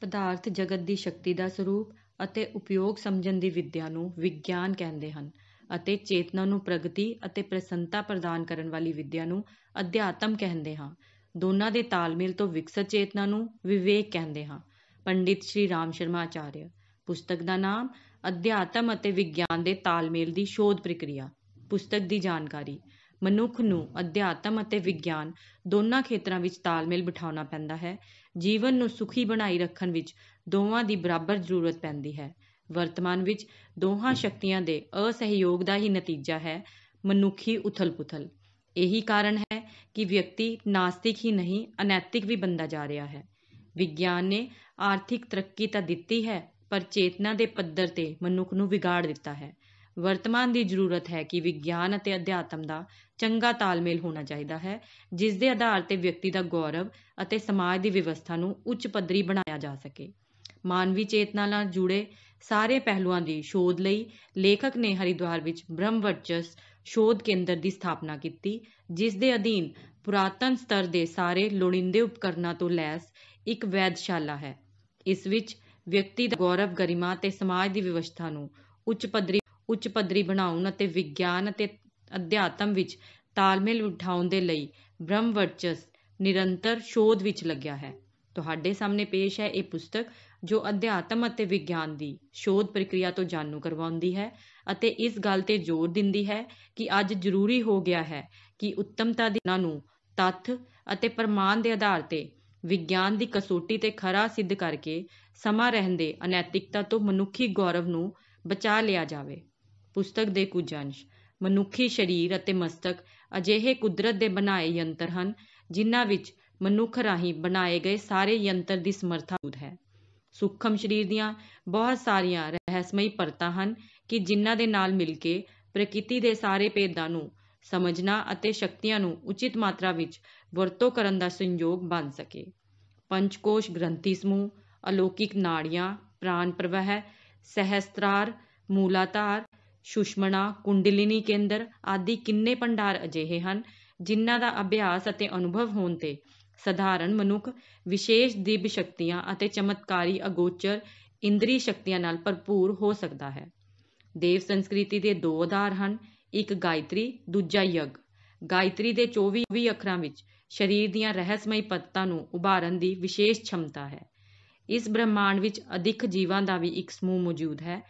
ਪਦਾਰਥ ਜਗਤ ਦੀ ਸ਼ਕਤੀ ਦਾ ਸਰੂਪ ਅਤੇ ਉਪਯੋਗ ਸਮਝਣ ਦੀ ਵਿੱਦਿਆ ਨੂੰ ਵਿਗਿਆਨ ਕਹਿੰਦੇ ਹਨ ਅਤੇ ਚੇਤਨਾ ਨੂੰ ਪ੍ਰਗਤੀ ਅਤੇ ਪ੍ਰਸੰਨਤਾ ਪ੍ਰਦਾਨ ਕਰਨ ਵਾਲੀ ਵਿੱਦਿਆ ਨੂੰ ਅਧਿਆਤਮ ਕਹਿੰਦੇ ਹਾਂ ਦੋਨਾਂ ਦੇ ਤਾਲਮੇਲ ਤੋਂ ਵਿਕਸਿਤ ਚੇਤਨਾ ਨੂੰ ਵਿਵੇਕ ਕਹਿੰਦੇ ਹਾਂ ਪੰਡਿਤ ਸ਼੍ਰੀ ਰਾਮ ਸ਼ਰਮਾ ਆਚਾਰੀਆ ਪੁਸਤਕ ਦਾ ਨਾਮ ਅਧਿਆਤਮ ਅਤੇ ਵਿਗਿਆਨ ਦੇ ਤਾਲਮੇਲ ਦੀ ਸ਼ੋਧ ਪ੍ਰਕਿਰਿਆ ਪੁਸਤਕ ਦੀ ਜਾਣਕਾਰੀ ਮਨੁੱਖ ਨੂੰ ਅਧਿਆਤਮ ਅਤੇ ਵਿਗਿਆਨ ਦੋਨਾਂ ਖੇਤਰਾਂ ਵਿੱਚ ਤਾਲਮੇਲ ਬਿਠਾਉਣਾ ਪੈਂਦਾ ਹੈ ਜੀਵਨ ਨੂੰ ਸੁਖੀ ਬਣਾਈ ਰੱਖਣ ਵਿੱਚ ਦੋਵਾਂ ਦੀ ਬਰਾਬਰ ਜ਼ਰੂਰਤ ਪੈਂਦੀ ਹੈ ਵਰਤਮਾਨ ਵਿੱਚ ਦੋਹਾਂ ਸ਼ਕਤੀਆਂ ਦੇ ਅਸਹਿਯੋਗ ਦਾ ਹੀ ਨਤੀਜਾ ਹੈ ਮਨੁੱਖੀ ਉਥਲ-ਪੁਥਲ ਇਹੀ ਕਾਰਨ ਹੈ ਕਿ ਵਿਅਕਤੀ ਨਾਸਤਿਕ ਹੀ ਨਹੀਂ ਅਨੈਤਿਕ ਵੀ ਬੰਦਾ ਜਾ ਰਿਹਾ ਹੈ ਵਿਗਿਆਨ ਨੇ ਆਰਥਿਕ ਤਰੱਕੀ ਤਾਂ ਦਿੱਤੀ ਹੈ ਪਰ ਚੇਤਨਾ ਦੇ ਪੱਧਰ ਤੇ ਮਨੁੱਖ ਨੂੰ ਵਿਗਾੜ ਦਿੱਤਾ ਹੈ ਵਰਤਮਾਨ ਦੀ ਜ਼ਰੂਰਤ ਹੈ ਕਿ ਵਿਗਿਆਨ ਅਤੇ ਅਧਿਆਤਮ ਦਾ ਚੰਗਾ ਤਾਲਮੇਲ ਹੋਣਾ ਚਾਹੀਦਾ ਹੈ ਜਿਸ ਦੇ ਆਧਾਰ ਤੇ ਵਿਅਕਤੀ ਦਾ ਗੌਰਵ ਅਤੇ ਸਮਾਜ ਦੀ ਵਿਵਸਥਾ ਨੂੰ ਉੱਚ ਪੱਧਰੀ ਬਣਾਇਆ ਜਾ ਸਕੇ ਮਾਨਵੀ ਚੇਤਨਾ ਨਾਲ ਜੁੜੇ ਸਾਰੇ ਪਹਿਲੂਆਂ ਦੀ ਸ਼ੋਧ ਲਈ ਲੇਖਕ ਨੇ ਹਰਿਦੁਆਰ ਵਿੱਚ ਬ੍ਰਹਮਵਰਚਸ ਸ਼ੋਧ ਕੇਂਦਰ ਦੀ ਸਥਾਪਨਾ ਕੀਤੀ ਜਿਸ ਦੇ ਅਧੀਨ ਪੁਰਾਤਨ ਸਤਰ ਦੇ ਸਾਰੇ ਲੋੜਿੰਦੇ ਉਪਕਰਨਾਂ ਤੋਂ ਲੈਸ ਇੱਕ ਵੈਦਸ਼ਾਲਾ ਹੈ ਇਸ ਵਿੱਚ ਵਿਅਕਤੀ ਦਾ ਗੌਰਵ ਗਰਿਮਾ ਤੇ ਸਮਾਜ ਦੀ ਵਿਵਸਥਾ ਨੂੰ ਉੱਚ ਪੱਧਰੀ ਉੱਚ ਪੱਧਰੀ ਬਣਾਉਣ ਅਤੇ ਵਿਗਿਆਨ ਅਤੇ ਅਧਿਆਤਮ ਵਿੱਚ ਤਾਲਮੇਲ ਬਿਠਾਉਣ ਦੇ ਲਈ ਬ੍ਰਹਮ ਵਰਚਸ ਨਿਰੰਤਰ ਸ਼ੋਧ ਵਿੱਚ ਲੱਗਿਆ ਹੈ ਤੁਹਾਡੇ ਸਾਹਮਣੇ ਪੇਸ਼ ਹੈ ਇਹ ਪੁਸਤਕ ਜੋ ਅਧਿਆਤਮ ਅਤੇ ਵਿਗਿਆਨ ਦੀ ਸ਼ੋਧ ਪ੍ਰਕਿਰਿਆ ਤੋਂ ਜਾਣੂ ਕਰਵਾਉਂਦੀ ਹੈ ਅਤੇ ਇਸ ਗੱਲ ਤੇ ਜ਼ੋਰ ਦਿੰਦੀ ਹੈ ਕਿ ਅੱਜ ਜ਼ਰੂਰੀ ਹੋ ਗਿਆ ਹੈ ਕਿ ਉੱਤਮਤਾ ਦੀ ਨੂੰ ਤੱਥ ਅਤੇ ਪ੍ਰਮਾਣ ਦੇ ਆਧਾਰ ਤੇ ਵਿਗਿਆਨ ਦੀ ਕਸੌਟੀ ਤੇ ਖਰਾ ਸਿੱਧ ਕਰਕੇ ਸਮਾ ਰਹਿੰਦੇ ਅਨੈਤਿਕਤਾ ਤੋਂ ਮਨੁੱਖੀ ਗੌਰਵ ਨੂੰ ਬਚਾ ਲਿਆ ਜਾਵੇ ਪੁਸਤਕ ਦੇ ਕੁਝ ਅੰਸ਼ ਮਨੁੱਖੀ ਸਰੀਰ ਅਤੇ ਮਸਤਕ ਅਜਿਹੇ ਕੁਦਰਤ ਦੇ ਬਣਾਏ ਯੰਤਰ ਹਨ ਜਿਨ੍ਹਾਂ ਵਿੱਚ ਮਨੁੱਖ ਰਾਹੀਂ ਬਣਾਏ ਗਏ ਸਾਰੇ ਯੰਤਰ ਦੀ ਸਮਰੱਥਾ ਮੌਜੂਦ ਹੈ ਸੂਖਮ ਸਰੀਰ ਦੀਆਂ ਬਹੁਤ ਸਾਰੀਆਂ ਰਹੱਸਮਈ ਪਰਤਾਂ ਹਨ ਕਿ ਜਿਨ੍ਹਾਂ ਦੇ ਨਾਲ ਮਿਲ ਕੇ ਪ੍ਰਕਿਰਤੀ ਦੇ ਸਾਰੇ ਭੇਦਾਂ ਨੂੰ ਸਮਝਣਾ ਅਤੇ ਸ਼ਕਤੀਆਂ ਨੂੰ ਉਚਿਤ ਮਾਤਰਾ ਵਿੱਚ ਵਰਤੋਂ ਕਰਨ ਦਾ ਸੰਯੋਗ ਬਣ ਸਕੇ ਪੰਚਕੋਸ਼ ਗ੍ਰੰਥੀ ਸਮੂਹ ਅਲੋਕਿਕ ਨਾੜੀਆਂ ਪ੍ਰਾਣ ਪ੍ਰਵਾਹ ਸਹਸਤਰਾਰ ਮੂਲਾਧਾਰ ਸੁਸ਼ਮਣਾ ਕੁੰਡਲਿਨੀ ਕੇਂਦਰ ਆਦਿ ਕਿੰਨੇ ਭੰਡਾਰ ਅਜਿਹੇ ਹਨ ਜਿਨ੍ਹਾਂ ਦਾ ਅਭਿਆਸ ਅਤੇ ਅਨੁਭਵ ਹੋਣ ਤੇ ਸਧਾਰਨ ਮਨੁੱਖ ਵਿਸ਼ੇਸ਼ ਦਿਵ ਸ਼ਕਤੀਆਂ ਅਤੇ ਚਮਤਕਾਰੀ ਅਗੋਚਰ ਇੰਦਰੀ ਸ਼ਕਤੀਆਂ ਨਾਲ ਭਰਪੂਰ ਹੋ ਸਕਦਾ ਹੈ ਦੇਵ ਸੰਸਕ੍ਰਿਤੀ ਦੇ ਦੋ ਆਧਾਰ ਹਨ ਇੱਕ ਗਾਇਤਰੀ ਦੂਜਾ ਯਗ ਗਾਇਤਰੀ ਦੇ 24 ਅੱਖਰਾਂ ਵਿੱਚ ਸਰੀਰ ਦੀਆਂ ਰਹੱਸਮਈ ਪੱਤਾਂ ਨੂੰ ਉਭਾਰਨ ਦੀ ਵਿਸ਼ੇਸ਼ ਛਮਤਾ ਹੈ ਇਸ ਬ੍ਰਹਿਮੰਡ ਵਿੱਚ ਅਧਿਕ ਜੀਵਾਂ ਦਾ ਵੀ ਇੱਕ ਸਮੂਹ ਮੌਜੂਦ ਹੈ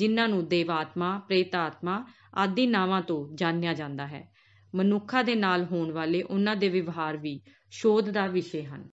ਜਿਨ੍ਹਾਂ ਨੂੰ ਦੇਵਾਤਮਾ ਪ੍ਰੇਤਾਤਮਾ ਆਦਿ ਨਾਵਾਂ ਤੋਂ ਜਾਣਿਆ ਜਾਂਦਾ ਹੈ ਮਨੁੱਖਾਂ ਦੇ ਨਾਲ ਹੋਣ ਵਾਲੇ ਉਹਨਾਂ ਦੇ ਵਿਵਹਾਰ ਵੀ ਸ਼ੋਧ ਦਾ ਵਿਸ਼ੇ ਹਨ